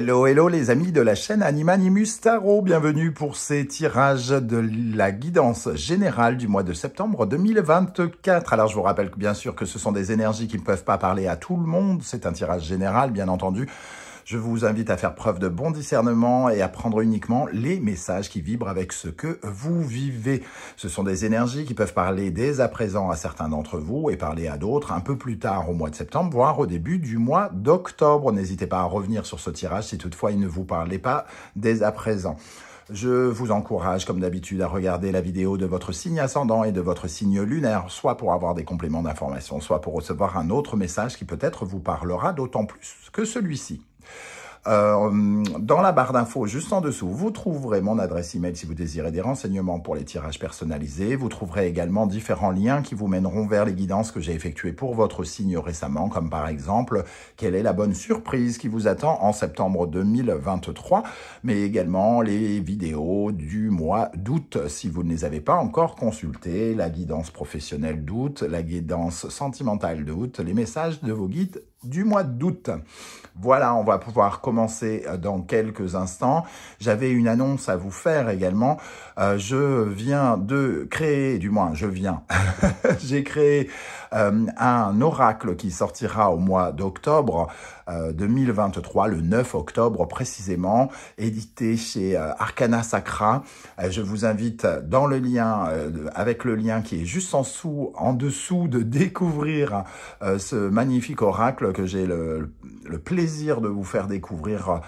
Hello, hello les amis de la chaîne Animanimus Tarot, bienvenue pour ces tirages de la guidance générale du mois de septembre 2024. Alors je vous rappelle bien sûr que ce sont des énergies qui ne peuvent pas parler à tout le monde, c'est un tirage général bien entendu, je vous invite à faire preuve de bon discernement et à prendre uniquement les messages qui vibrent avec ce que vous vivez. Ce sont des énergies qui peuvent parler dès à présent à certains d'entre vous et parler à d'autres un peu plus tard au mois de septembre, voire au début du mois d'octobre. N'hésitez pas à revenir sur ce tirage si toutefois il ne vous parlait pas dès à présent. Je vous encourage, comme d'habitude, à regarder la vidéo de votre signe ascendant et de votre signe lunaire, soit pour avoir des compléments d'information, soit pour recevoir un autre message qui peut-être vous parlera d'autant plus que celui-ci. Euh, dans la barre d'infos juste en dessous, vous trouverez mon adresse email si vous désirez des renseignements pour les tirages personnalisés. Vous trouverez également différents liens qui vous mèneront vers les guidances que j'ai effectuées pour votre signe récemment, comme par exemple quelle est la bonne surprise qui vous attend en septembre 2023, mais également les vidéos du mois d'août si vous ne les avez pas encore consultées, la guidance professionnelle d'août, la guidance sentimentale d'août, les messages de vos guides du mois d'août. Voilà, on va pouvoir commencer euh, dans quelques instants. J'avais une annonce à vous faire également. Euh, je viens de créer, du moins je viens, j'ai créé euh, un oracle qui sortira au mois d'octobre. 2023, euh, le 9 octobre précisément, édité chez euh, Arcana Sacra. Euh, je vous invite dans le lien, avec le lien qui est juste en dessous, en dessous, de découvrir ce magnifique oracle que j'ai le, le, plaisir de vous faire découvrir,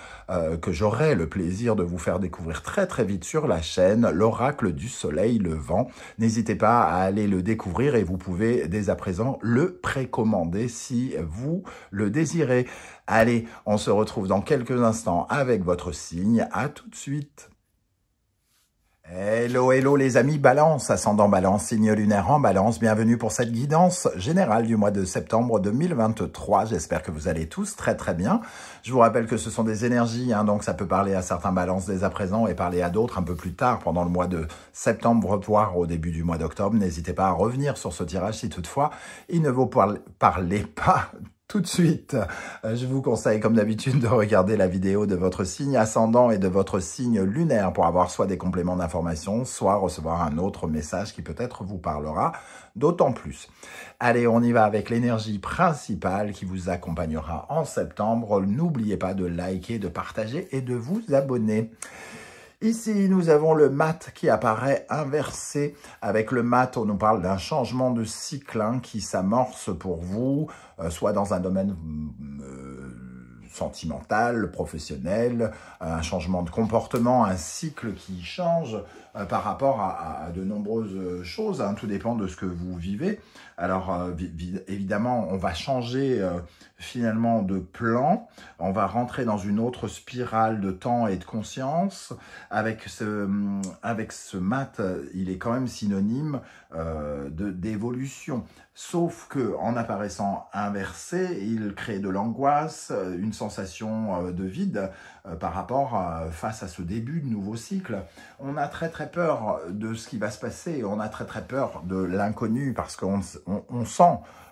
que j'aurai le plaisir de vous faire découvrir très très vite sur la chaîne, l'oracle du soleil levant. N'hésitez pas à aller le découvrir et vous pouvez dès à présent le précommander si vous le désirez. Allez, on se retrouve dans quelques instants avec votre signe. À tout de suite. Hello, hello les amis, balance, ascendant balance, signe lunaire en balance, bienvenue pour cette guidance générale du mois de septembre 2023. J'espère que vous allez tous très très bien. Je vous rappelle que ce sont des énergies, hein, donc ça peut parler à certains balances dès à présent et parler à d'autres un peu plus tard pendant le mois de septembre, voire au début du mois d'octobre. N'hésitez pas à revenir sur ce tirage si toutefois il ne vous parle pas tout de suite. Euh, je vous conseille comme d'habitude de regarder la vidéo de votre signe ascendant et de votre signe lunaire pour avoir soit des compléments d'information, soit recevoir un autre message qui peut-être vous parlera d'autant plus. Allez, on y va avec l'énergie principale qui vous accompagnera en septembre. N'oubliez pas de liker, de partager et de vous abonner. Ici, nous avons le mat qui apparaît inversé. Avec le mat, on nous parle d'un changement de cycle hein, qui s'amorce pour vous, euh, soit dans un domaine mm, euh, sentimental, professionnel, un changement de comportement, un cycle qui change, euh, par rapport à, de nombreuses euh, choses. Hein. tout dépend de ce que vous vivez. Alors euh, évidemment, on va changer finalement de plan. On va rentrer dans une autre spirale de temps et de conscience. Avec ce, mm, avec ce mat, il est quand même synonyme d'évolution. Sauf que en apparaissant inversé, il crée de l'angoisse, une sensation de vide par rapport face à ce début de nouveau cycle. On a très très peur de ce qui va se passer, on a très très peur de l'inconnu parce qu'on sent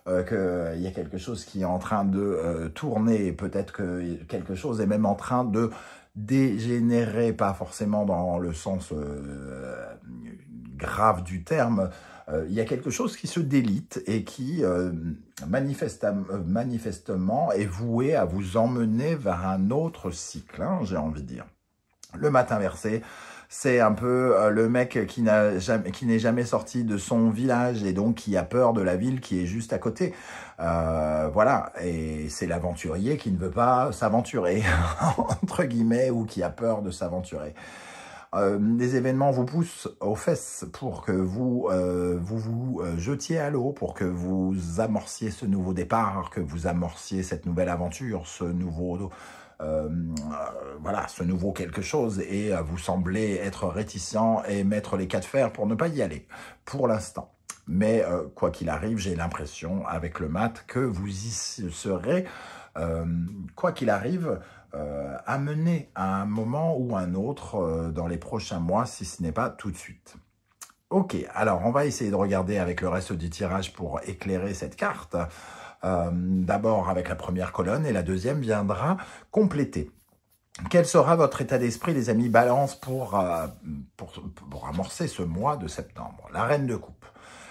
euh, qu'il euh, y a quelque chose qui est en train de euh, tourner, peut-être que quelque chose est même en train de dégénérer, pas forcément dans le sens grave du terme, il y a quelque chose qui se délite et qui manifestement est voué à vous emmener vers un autre cycle, hein, j'ai envie de dire. Le matin versé, c'est un peu euh, le mec qui n'a jamais, qui n'est jamais sorti de son village et donc qui a peur de la ville qui est juste à côté. Euh, voilà, et c'est l'aventurier qui ne veut pas s'aventurer entre guillemets ou qui a peur de s'aventurer. Euh, les événements vous poussent aux fesses pour que vous vous, vous jetiez à l'eau, pour que vous amorciez ce nouveau départ, que vous amorciez cette nouvelle aventure, ce nouveau euh, euh, voilà, ce nouveau quelque chose et euh, vous semblez être réticent et mettre les cas de fer pour ne pas y aller, pour l'instant. Mais quoi qu'il arrive, j'ai l'impression avec le mat que vous y serez, quoi qu'il arrive, amené à un moment ou un autre dans les prochains mois, si ce n'est pas tout de suite. Ok, alors on va essayer de regarder avec le reste du tirage pour éclairer cette carte. Euh, d'abord avec la première colonne et la deuxième viendra compléter. Quel sera votre état d'esprit, les amis Balance, pour, euh, pour amorcer ce mois de septembre La reine de coupe.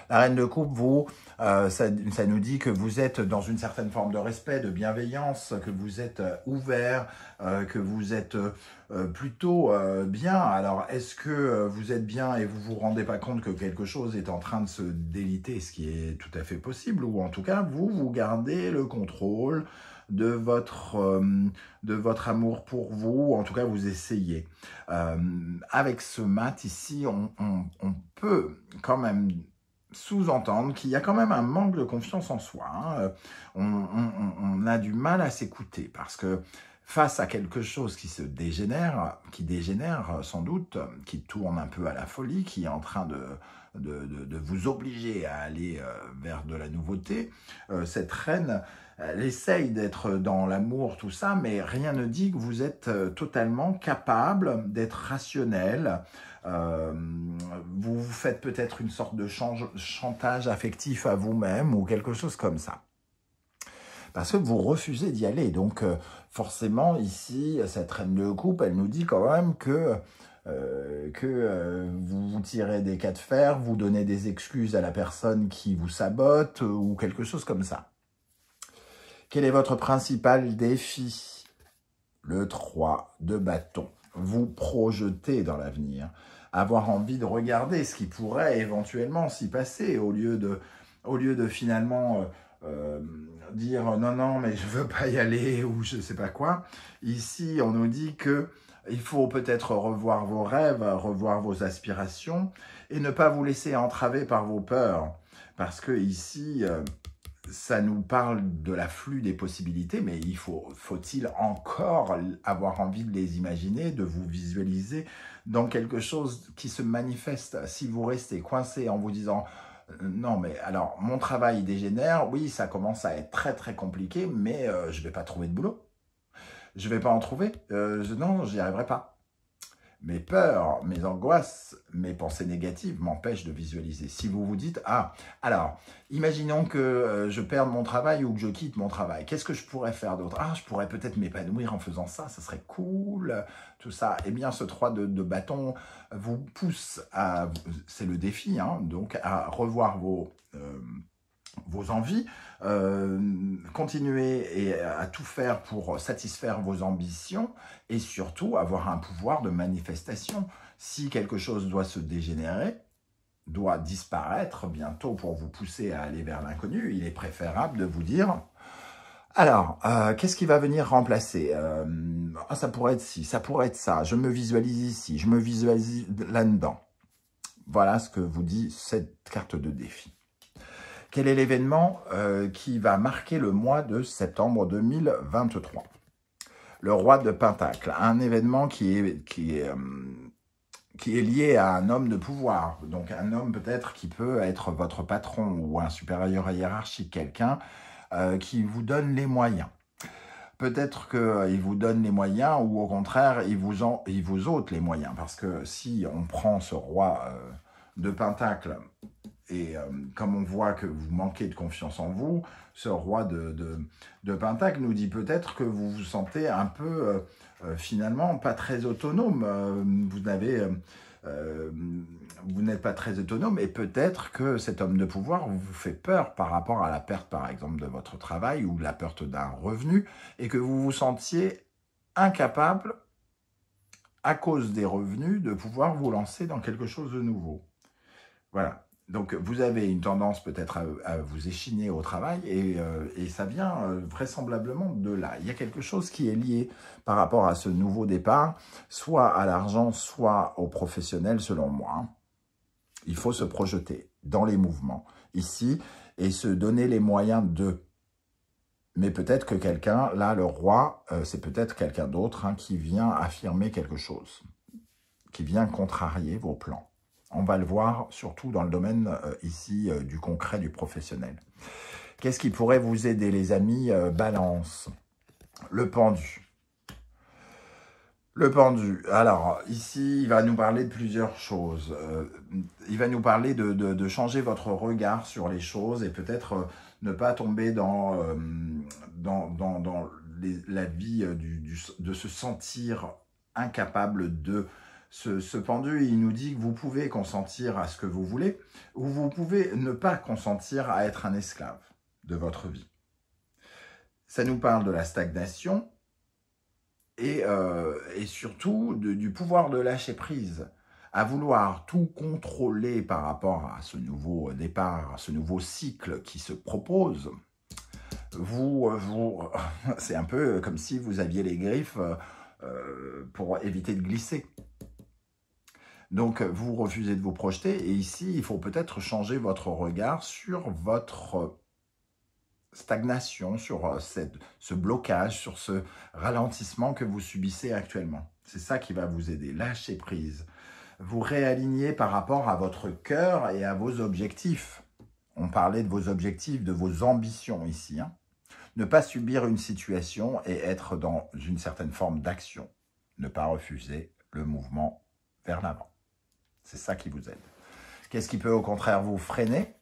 La reine de coupe, vous euh, ça, nous dit que vous êtes dans une certaine forme de respect, de bienveillance, que vous êtes euh, ouvert, euh, que vous êtes plutôt bien. Alors, est-ce que vous êtes bien et vous vous rendez pas compte que quelque chose est en train de se déliter, ce qui est tout à fait possible, ou en tout cas, vous, vous gardez le contrôle de votre, de votre amour pour vous, en tout cas vous essayez. avec ce mat ici, on peut quand même sous-entendre qu'il y a quand même un manque de confiance en soi. Hein. Euh, on, a du mal à s'écouter parce que face à quelque chose qui se dégénère, qui dégénère euh, sans doute, euh, qui tourne un peu à la folie, qui est en train de, de, vous obliger à aller euh, vers de la nouveauté, euh, cette reine, elle essaye d'être dans l'amour, tout ça, mais rien ne dit que vous êtes euh, totalement capable d'être rationnel. vous vous faites peut-être une sorte de chantage affectif à vous-même ou quelque chose comme ça. Parce que vous refusez d'y aller. Donc, forcément, ici, cette reine de coupe, elle nous dit quand même que euh, que euh, vous vous tirez des cas de fer, vous donnez des excuses à la personne qui vous sabote euh, ou quelque chose comme ça. Quel est votre principal défi Le 3 de bâton. Vous projeter dans l'avenir, avoir envie de regarder ce qui pourrait éventuellement s'y passer au lieu de, au lieu de finalement... dire non, non, mais je veux pas y aller ou je ne sais pas quoi. Ici, on nous dit que il faut peut-être revoir vos rêves, revoir vos aspirations et ne pas vous laisser entraver par vos peurs. Parce que ici, euh, ça nous parle de l'afflux des possibilités, mais il faut, faut-il encore avoir envie de les imaginer, de vous visualiser dans quelque chose qui se manifeste Si vous restez coincé en vous disant euh, non, mais alors mon travail dégénère, oui, ça commence à être très très compliqué, mais euh, je ne vais pas trouver de boulot je ne vais pas en trouver. Euh, je, non, j'y arriverai pas. Mes peurs, mes angoisses, mes pensées négatives m'empêchent de visualiser. Si vous vous dites, ah, alors, imaginons que euh, je perde mon travail ou que je quitte mon travail, qu'est-ce que je pourrais faire d'autre Ah, je pourrais peut-être m'épanouir en faisant ça, ça serait cool, tout ça. Eh bien, ce 3 de, bâton vous pousse à, c'est le défi, hein, donc à revoir vos... Euh, vos envies, euh, continuer euh, à tout faire pour satisfaire vos ambitions et surtout avoir un pouvoir de manifestation. Si quelque chose doit se dégénérer, doit disparaître bientôt pour vous pousser à aller vers l'inconnu, il est préférable de vous dire alors, euh, qu'est-ce qui va venir remplacer ah, Ça pourrait être ci, ça pourrait être ça. Je me visualise ici, je me visualise là-dedans. Voilà ce que vous dit cette carte de défi. Quel est l'événement euh, qui va marquer le mois de septembre 2023 Le roi de Pentacle, un événement qui est, euh, qui est, lié à un homme de pouvoir, donc un homme peut-être qui peut être votre patron ou un supérieur hiérarchique, quelqu'un euh, qui vous donne les moyens. Peut-être qu'il vous donne les moyens ou au contraire, il vous, il vous ôte les moyens. Parce que si on prend ce roi de Pentacle et euh, comme on voit que vous manquez de confiance en vous, ce roi de, de, Pentacle nous dit peut-être que vous vous sentez un peu, euh, euh, finalement, pas très autonome. vous vous n'êtes pas très autonome et peut-être que cet homme de pouvoir vous fait peur par rapport à la perte, par exemple, de votre travail ou la perte d'un revenu et que vous vous sentiez incapable, à cause des revenus, de pouvoir vous lancer dans quelque chose de nouveau. Voilà, donc vous avez une tendance peut-être à, vous échiner au travail et, euh, ça vient euh, vraisemblablement de là. Il y a quelque chose qui est lié par rapport à ce nouveau départ, soit à l'argent, soit au professionnel selon moi. Il faut se projeter dans les mouvements ici et se donner les moyens de. Mais peut-être que quelqu'un, là le roi, euh, c'est peut-être quelqu'un d'autre hein, qui vient affirmer quelque chose, qui vient contrarier vos plans. On va le voir surtout dans le domaine euh, ici euh, du concret, du professionnel. Qu'est-ce qui pourrait vous aider, les amis euh, Balance, le pendu. Le pendu. Alors, ici, il va nous parler de plusieurs choses. il va nous parler de, changer votre regard sur les choses et peut-être ne pas tomber dans, dans, la vie de se sentir incapable de ce, pendu, il nous dit que vous pouvez consentir à ce que vous voulez, ou vous pouvez ne pas consentir à être un esclave de votre vie. Ça nous parle de la stagnation et, euh, surtout du pouvoir de lâcher prise. À vouloir tout contrôler par rapport à ce nouveau départ, à ce nouveau cycle qui se propose, vous, c'est un peu comme si vous aviez les griffes euh, pour éviter de glisser. Donc, vous refusez de vous projeter. Et ici, il faut peut-être changer votre regard sur votre stagnation, sur euh, ce blocage, sur ce ralentissement que vous subissez actuellement. C'est ça qui va vous aider. Lâchez prise. Vous réalignez par rapport à votre cœur et à vos objectifs. On parlait de vos objectifs, de vos ambitions ici. Hein. Ne pas subir une situation et être dans une certaine forme d'action. Ne pas refuser le mouvement vers l'avant. C'est ça qui vous aide. Qu'est-ce qui peut au contraire vous freiner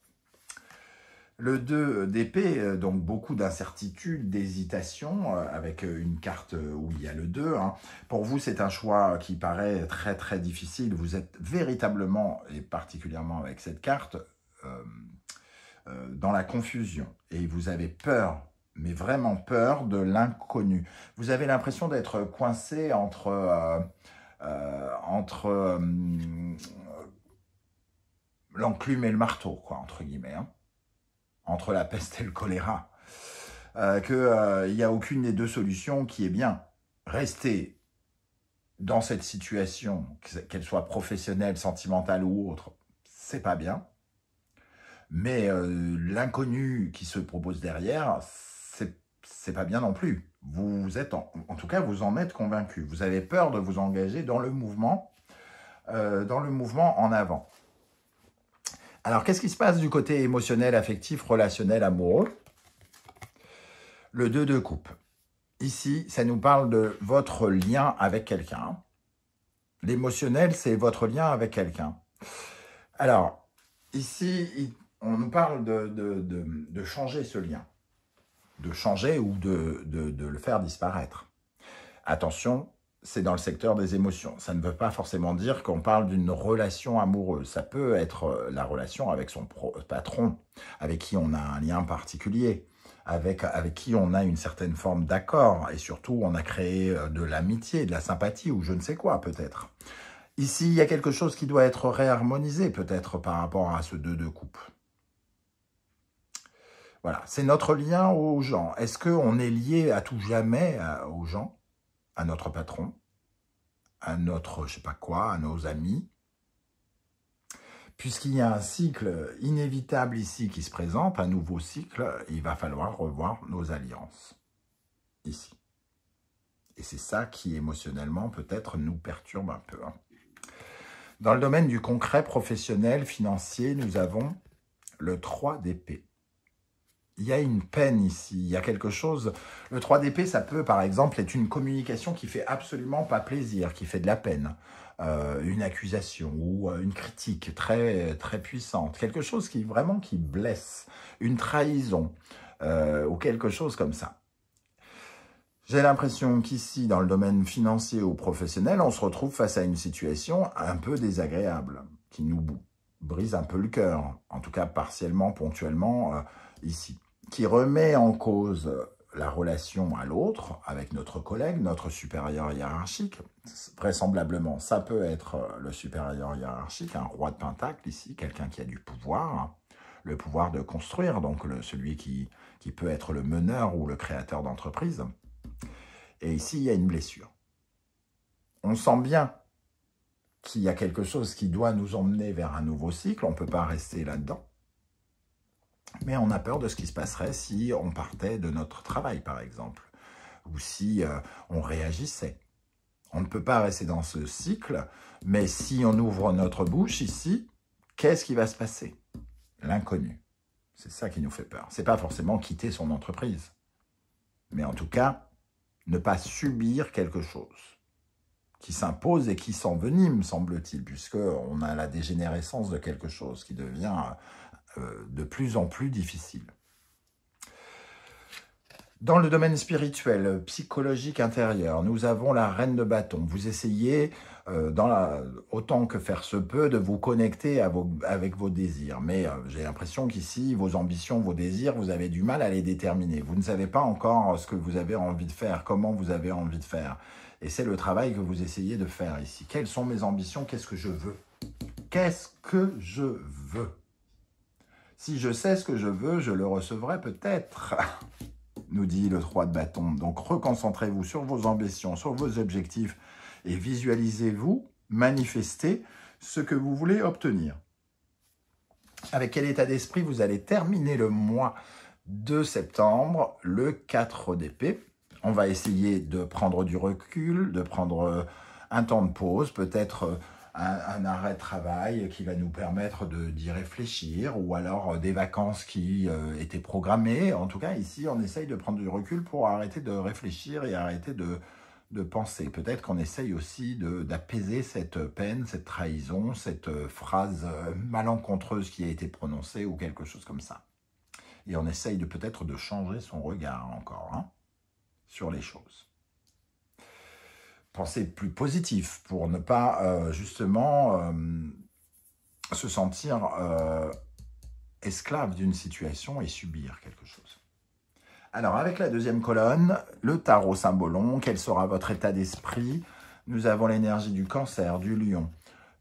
le 2 d'épée, euh, donc beaucoup d'incertitudes, d'hésitation euh, avec euh, une carte où il y a le 2. Hein. Pour vous, c'est un choix qui paraît très très difficile. Vous êtes véritablement, et particulièrement avec cette carte, dans la confusion. Et vous avez peur, mais vraiment peur de l'inconnu. Vous avez l'impression d'être coincé entre... Euh, entre euh, l'enclume et le marteau, quoi, entre guillemets, hein. entre la peste et le choléra, euh, qu'il n'y a aucune des deux solutions qui est bien. Rester dans cette situation, qu'elle soit professionnelle, sentimentale ou autre, c'est pas bien. Mais l'inconnu qui se propose derrière, c'est pas bien non plus. Vous êtes, en, tout cas, vous en êtes convaincu. Vous avez peur de vous engager dans le mouvement, euh, dans le mouvement en avant. Alors, qu'est-ce qui se passe du côté émotionnel, affectif, relationnel, amoureux Le 2 de coupe. Ici, ça nous parle de votre lien avec quelqu'un. L'émotionnel, c'est votre lien avec quelqu'un. Alors, ici, on nous parle de changer ce lien de changer ou de, le faire disparaître. Attention, c'est dans le secteur des émotions. Ça ne veut pas forcément dire qu'on parle d'une relation amoureuse. Ça peut être euh, la relation avec son euh, patron, avec qui on a un lien particulier, avec, avec qui on a une certaine forme d'accord, et surtout on a créé euh, de l'amitié, de la sympathie, ou je ne sais quoi peut-être. Ici, il y a quelque chose qui doit être réharmonisé peut-être par rapport à ce deux de coupe. Voilà, c'est notre lien aux gens. Est-ce qu'on est lié à tout jamais aux gens, à notre patron, à notre, je sais pas quoi, à nos amis Puisqu'il y a un cycle inévitable ici qui se présente, un nouveau cycle, il va falloir revoir nos alliances, ici. Et c'est ça qui, émotionnellement, peut-être nous perturbe un peu. Hein. Dans le domaine du concret professionnel, financier, nous avons le 3 dp il y a une peine ici, il y a quelque chose. Le 3 dp ça peut, par exemple, être une communication qui fait absolument pas plaisir, qui fait de la peine. Euh, une accusation ou euh, une critique très, très puissante. Quelque chose qui vraiment qui blesse. Une trahison euh, ou quelque chose comme ça. J'ai l'impression qu'ici, dans le domaine financier ou professionnel, on se retrouve face à une situation un peu désagréable, qui nous brise un peu le cœur, en tout cas partiellement, ponctuellement, ici qui remet en cause la relation à l'autre, avec notre collègue, notre supérieur hiérarchique. Vraisemblablement, ça peut être euh, le supérieur hiérarchique, un roi de pentacle ici, quelqu'un qui a du pouvoir, hein. le pouvoir de construire, donc celui qui, qui peut être le meneur ou le créateur d'entreprise. Et ici, il y a une blessure. On sent bien qu'il y a quelque chose qui doit nous emmener vers un nouveau cycle, on ne peut pas rester là-dedans mais on a peur de ce qui se passerait si on partait de notre travail, par exemple, ou si euh, on réagissait. On ne peut pas rester dans ce cycle, mais si on ouvre notre bouche ici, qu'est-ce qui va se passer L'inconnu. C'est ça qui nous fait peur. C'est pas forcément quitter son entreprise, mais en tout cas, ne pas subir quelque chose qui s'impose et qui s'envenime, semble-t-il, puisqu'on a la dégénérescence de quelque chose qui devient euh, euh, de plus en plus difficile. Dans le domaine spirituel, psychologique intérieur, nous avons la reine de bâton. Vous essayez, euh, dans autant que faire se peut, de vous connecter avec vos désirs. Mais euh, j'ai l'impression qu'ici, vos ambitions, vos désirs, vous avez du mal à les déterminer. Vous ne savez pas encore ce que vous avez envie de faire, comment vous avez envie de faire. Et c'est le travail que vous essayez de faire ici. Quelles sont mes ambitions Qu'est-ce que je veux Qu'est-ce que je veux si je sais ce que je veux, je le recevrai peut-être, nous dit le 3 de bâton. Donc reconcentrez-vous sur vos ambitions, sur vos objectifs et visualisez-vous, manifestez ce que vous voulez obtenir. Avec quel état d'esprit vous allez terminer le mois de septembre, le 4 d'épée On va essayer de prendre du recul, de prendre euh, un temps de pause, peut-être euh, un, arrêt de travail qui va nous permettre d'y réfléchir, ou alors euh, des vacances qui euh, étaient programmées. En tout cas, ici, on essaye de prendre du recul pour arrêter de réfléchir et arrêter de, penser. Peut-être qu'on essaye aussi d'apaiser cette peine, cette trahison, cette euh, phrase malencontreuse qui a été prononcée ou quelque chose comme ça. Et on essaye peut-être de changer son regard encore hein, sur les choses penser plus positif, pour ne pas euh, justement euh, se sentir euh, esclave d'une situation et subir quelque chose. Alors avec la deuxième colonne, le tarot symbolon, quel sera votre état d'esprit Nous avons l'énergie du cancer, du lion,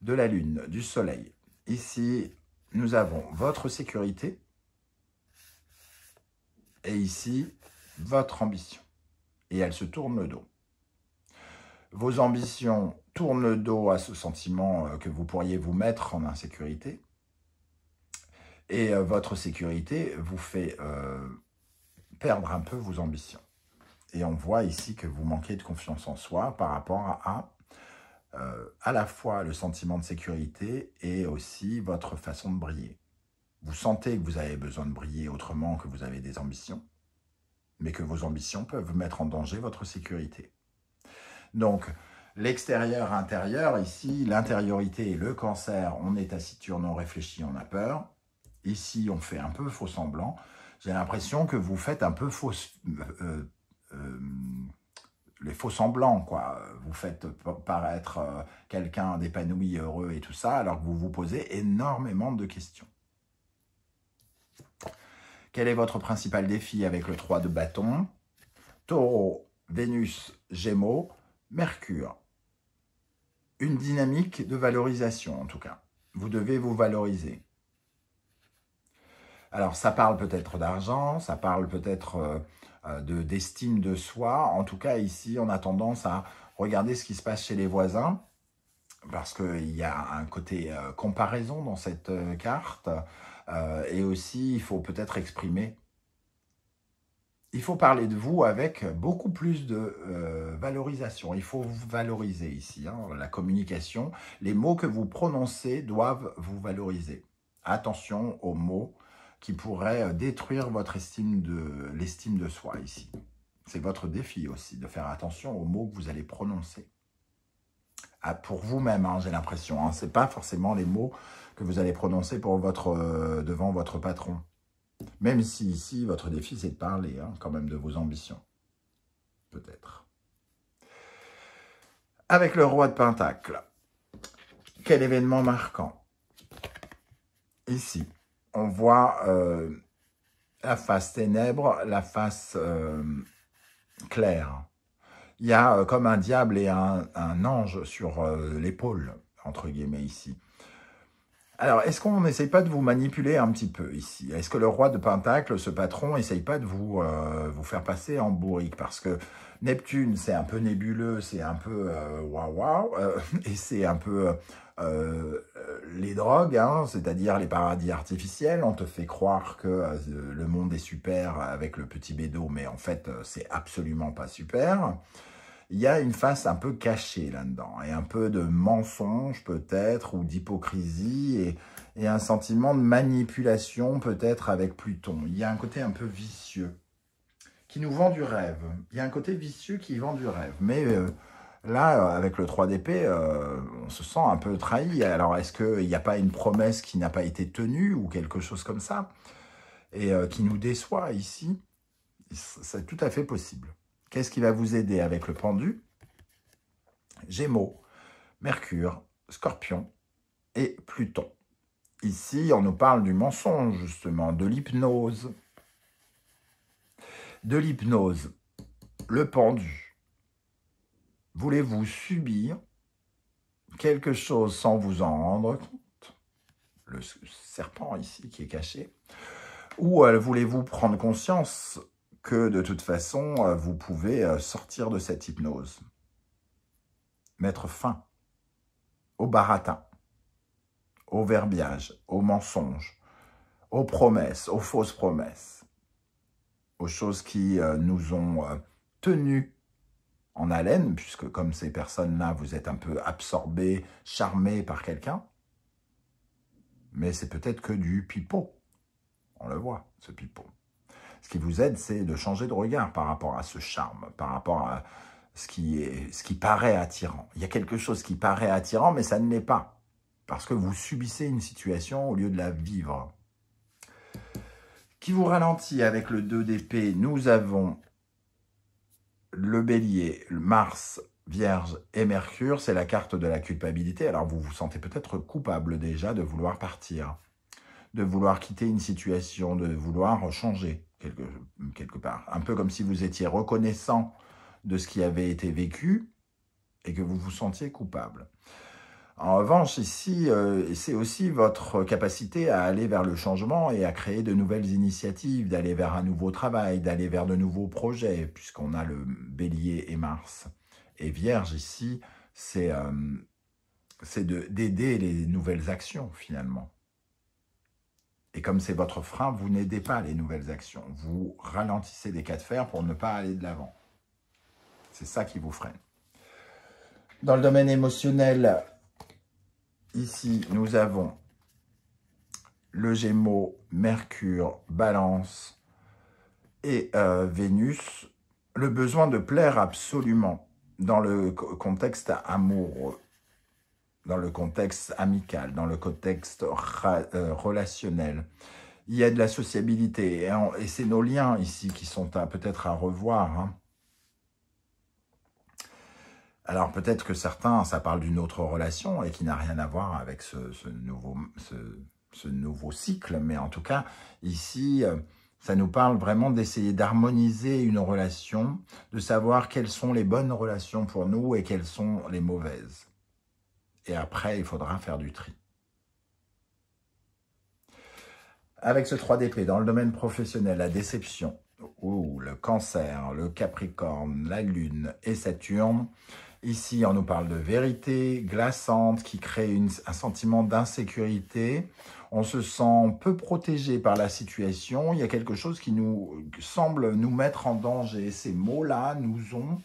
de la lune, du soleil. Ici, nous avons votre sécurité et ici, votre ambition. Et elle se tourne le dos vos ambitions tournent le dos à ce sentiment euh, que vous pourriez vous mettre en insécurité. Et euh, votre sécurité vous fait euh, perdre un peu vos ambitions. Et on voit ici que vous manquez de confiance en soi par rapport à, à la fois le sentiment de sécurité et aussi votre façon de briller. Vous sentez que vous avez besoin de briller autrement que vous avez des ambitions, mais que vos ambitions peuvent mettre en danger votre sécurité. Donc, l'extérieur, intérieur, ici, l'intériorité et le cancer, on est taciturne, on réfléchit, on a peur. Ici, on fait un peu faux semblant. J'ai l'impression que vous faites un peu faux... Euh, euh, les faux semblants, quoi. Vous faites paraître euh, quelqu'un d'épanoui, heureux et tout ça, alors que vous vous posez énormément de questions. Quel est votre principal défi avec le 3 de bâton Taureau, Vénus, Gémeaux. Mercure. Une dynamique de valorisation, en tout cas. Vous devez vous valoriser. Alors, ça parle peut-être d'argent, ça parle peut-être euh, euh, de d'estime de soi. En tout cas, ici, on a tendance à regarder ce qui se passe chez les voisins, parce qu'il y a un côté euh, comparaison dans cette carte. et aussi, il faut peut-être exprimer il faut parler de vous avec beaucoup plus de euh, valorisation. Il faut vous valoriser ici, hein. la communication. Les mots que vous prononcez doivent vous valoriser. Attention aux mots qui pourraient euh, détruire votre estime de l'estime de soi ici. C'est votre défi aussi de faire attention aux mots que vous allez prononcer. Ah, pour vous-même, hein, j'ai l'impression. Hein, Ce n'est pas forcément les mots que vous allez prononcer pour votre, euh, devant votre patron. Même si ici, votre défi, c'est de parler hein, quand même de vos ambitions. Peut-être. Avec le roi de Pentacle, quel événement marquant Ici, on voit euh, la face ténèbre, la face euh, claire. Il y a euh, comme un diable et un ange sur l'épaule, entre guillemets, ici. Alors, est-ce qu'on n'essaye pas de vous manipuler un petit peu ici Est-ce que le roi de Pentacle, ce patron, n'essaye pas de vous, euh, vous faire passer en bourrique Parce que Neptune, c'est un peu nébuleux, c'est un peu euh, waouh, waouh euh, », et c'est un peu les drogues, hein, c'est-à-dire les paradis artificiels. On te fait croire que le monde est super avec le petit bédo, mais en fait, c'est absolument pas super il y a une face un peu cachée là-dedans, et un peu de mensonge peut-être, ou d'hypocrisie, et, un sentiment de manipulation peut-être avec Pluton. Il y a un côté un peu vicieux, qui nous vend du rêve. Il y a un côté vicieux qui vend du rêve, mais... Euh, là, euh, avec le 3DP, euh, on se sent un peu trahi. Alors, est-ce qu'il n'y a pas une promesse qui n'a pas été tenue ou quelque chose comme ça Et qui nous déçoit ici C'est tout à fait possible. Qu'est-ce qui va vous aider avec le pendu Gémeaux, Mercure, Scorpion et Pluton. Ici, on nous parle du mensonge, justement, de l'hypnose. De l'hypnose, le pendu. Voulez-vous subir quelque chose sans vous en rendre compte Le serpent ici qui est caché. Ou euh, voulez-vous prendre conscience que de toute façon, euh, vous pouvez euh, sortir de cette hypnose. Mettre fin au baratin, au verbiage, aux mensonges, aux promesses, aux fausses promesses, aux choses qui euh, nous ont tenus en haleine, puisque comme ces personnes-là, vous êtes un peu absorbé, charmé par quelqu'un. Mais c'est peut-être que du pipeau. On le voit, ce pipeau. Ce qui vous aide, c'est de changer de regard par rapport à ce charme, par rapport à ce qui, est, ce qui paraît attirant. Il y a quelque chose qui paraît attirant, mais ça ne l'est pas. Parce que vous subissez une situation au lieu de la vivre. Qui vous ralentit avec le 2 d'épée Nous avons le bélier, Mars, Vierge et Mercure, c'est la carte de la culpabilité. Alors vous vous sentez peut-être coupable déjà de vouloir partir, de vouloir quitter une situation, de vouloir changer quelque, part. Un peu comme si vous étiez reconnaissant de ce qui avait été vécu et que vous vous sentiez coupable. En revanche, ici, euh, c'est aussi votre capacité à aller vers le changement et à créer de nouvelles initiatives, d'aller vers un nouveau travail, d'aller vers de nouveaux projets, puisqu'on a le bélier et Mars. Et Vierge, ici, c'est euh, d'aider les nouvelles actions, finalement. Et comme c'est votre frein, vous n'aidez pas les nouvelles actions. Vous ralentissez des cas de fer pour ne pas aller de l'avant. C'est ça qui vous freine. Dans le domaine émotionnel, ici, nous avons le Gémeaux, Mercure, Balance et euh, Vénus. Le besoin de plaire absolument dans le contexte amoureux dans le contexte amical, dans le contexte euh, relationnel. Il y a de la sociabilité et, c'est nos liens ici qui sont peut-être à revoir. Hein. Alors peut-être que certains, ça parle d'une autre relation et qui n'a rien à voir avec ce, nouveau cycle, mais en tout cas, ici, euh, ça nous parle vraiment d'essayer d'harmoniser une relation, de savoir quelles sont les bonnes relations pour nous et quelles sont les mauvaises et après, il faudra faire du tri. Avec ce 3DP, dans le domaine professionnel, la déception, ou le cancer, le capricorne, la lune et Saturne, ici on nous parle de vérité glaçante qui crée un sentiment d'insécurité. On se sent peu protégé par la situation. Il y a quelque chose qui nous semble nous mettre en danger. Ces mots-là nous ont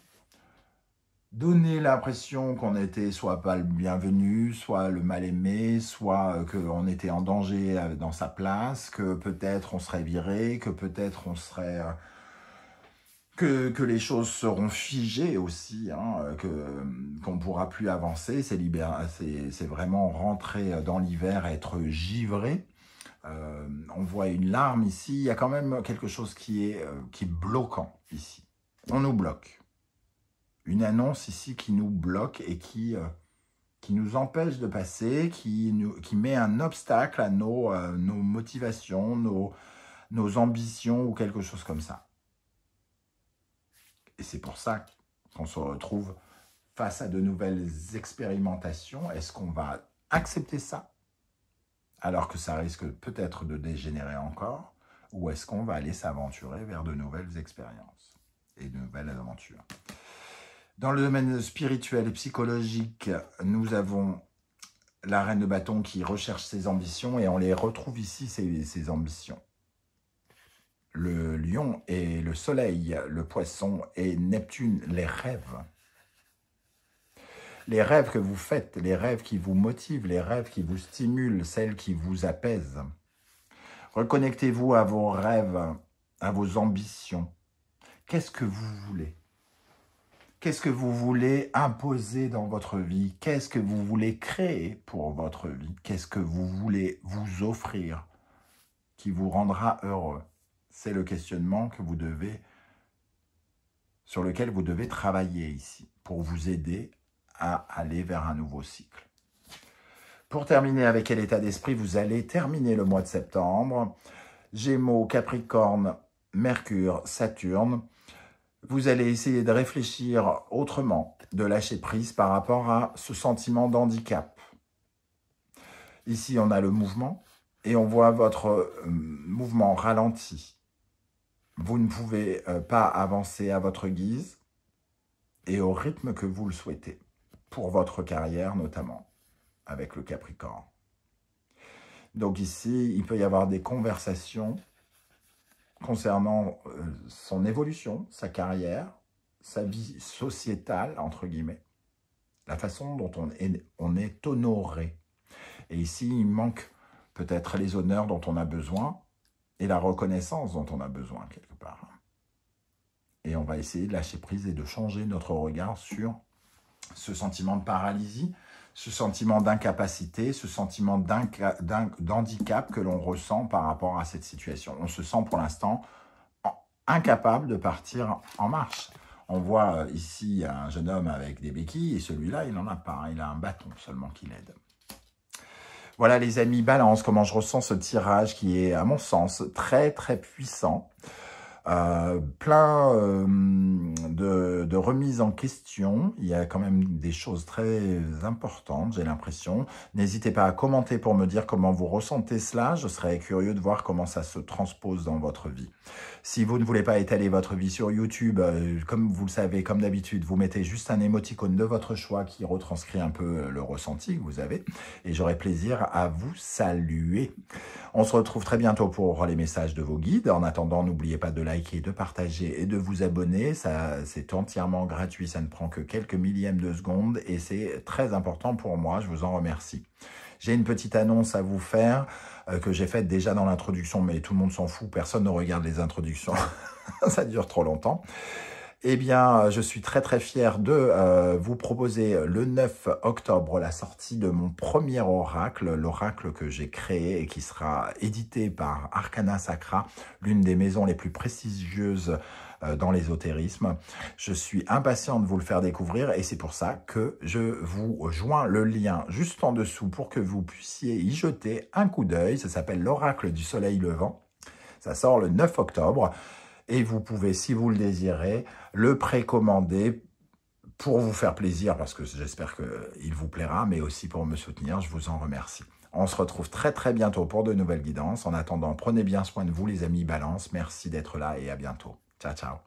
donner l'impression qu'on était soit pas le bienvenu, soit le mal aimé, soit euh, qu'on était en danger euh, dans sa place, que peut-être on serait viré, que peut-être on serait... Euh, que, que, les choses seront figées aussi, hein, qu'on ne pourra plus avancer, c'est vraiment rentrer dans l'hiver, être givré. on voit une larme ici, il y a quand même quelque chose qui est, qui est bloquant ici. On nous bloque une annonce ici qui nous bloque et qui, euh, nous empêche de passer, qui, met un obstacle à euh, nos, motivations, nos, nos ambitions ou quelque chose comme ça. Et c'est pour ça qu'on se retrouve face à de nouvelles expérimentations. Est-ce qu'on va accepter ça alors que ça risque peut-être de dégénérer encore Ou est-ce qu'on va aller s'aventurer vers de nouvelles expériences et de nouvelles aventures dans le domaine spirituel et psychologique, nous avons la reine de bâton qui recherche ses ambitions et on les retrouve ici, ses, ambitions. Le lion et le soleil, le poisson et Neptune, les rêves. Les rêves que vous faites, les rêves qui vous motivent, les rêves qui vous stimulent, celles qui vous apaisent. Reconnectez-vous à vos rêves, à vos ambitions. Qu'est-ce que vous voulez Qu'est-ce que vous voulez imposer dans votre vie Qu'est-ce que vous voulez créer pour votre vie Qu'est-ce que vous voulez vous offrir qui vous rendra heureux C'est le questionnement que vous devez, sur lequel vous devez travailler ici pour vous aider à aller vers un nouveau cycle. Pour terminer, avec quel état d'esprit vous allez terminer le mois de septembre Gémeaux, Capricorne, Mercure, Saturne vous allez essayer de réfléchir autrement, de lâcher prise par rapport à ce sentiment d'handicap. Ici, on a le mouvement et on voit votre euh, mouvement ralenti. Vous ne pouvez euh, pas avancer à votre guise et au rythme que vous le souhaitez, pour votre carrière notamment, avec le Capricorne. Donc ici, il peut y avoir des conversations concernant euh, son évolution, sa carrière, sa vie sociétale, entre guillemets, la façon dont on est honoré. Et ici, il manque peut-être les honneurs dont on a besoin et la reconnaissance dont on a besoin, quelque part. Et on va essayer de lâcher prise et de changer notre regard sur ce sentiment de paralysie, ce sentiment d'incapacité, ce sentiment d'handicap que l'on ressent par rapport à cette situation. On se sent pour l'instant incapable de partir en marche. On voit euh, ici un jeune homme avec des béquilles et celui-là, il n'en a pas. Il a un bâton seulement qui l'aide. Voilà les amis, balance, comment je ressens ce tirage qui est, à mon sens, très très puissant. Euh, plein euh, de, de, remises en question. Il y a quand même des choses très importantes, j'ai l'impression. N'hésitez pas à commenter pour me dire comment vous ressentez cela. Je serais curieux de voir comment ça se transpose dans votre vie. Si vous ne voulez pas étaler votre vie sur YouTube, euh, comme vous le savez, comme d'habitude, vous mettez juste un émoticône de votre choix qui retranscrit un peu le ressenti que vous avez. Et j'aurai plaisir à vous saluer. On se retrouve très bientôt pour les messages de vos guides. En attendant, n'oubliez pas de liker est de partager et de vous abonner. Ça, c'est entièrement gratuit, ça ne prend que quelques millièmes de secondes et c'est très important pour moi. Je vous en remercie. J'ai une petite annonce à vous faire euh, que j'ai faite déjà dans l'introduction, mais tout le monde s'en fout, personne ne regarde les introductions, ça dure trop longtemps. Eh bien, euh, je suis très très fier de euh, vous proposer euh, le 9 octobre la sortie de mon premier oracle, l'oracle que j'ai créé et qui sera édité par Arcana Sacra, l'une des maisons les plus prestigieuses dans l'ésotérisme. Je suis impatient de vous le faire découvrir et c'est pour ça que je vous joins le lien juste en dessous pour que vous puissiez y jeter un coup d'œil. Ça s'appelle l'oracle du soleil levant. Ça sort le 9 octobre et vous pouvez, si vous le désirez, le précommander pour vous faire plaisir, parce que j'espère qu'il vous plaira, mais aussi pour me soutenir, je vous en remercie. On se retrouve très très bientôt pour de nouvelles guidances. En attendant, prenez bien soin de vous les amis Balance. Merci d'être là et à bientôt. Ciao ciao.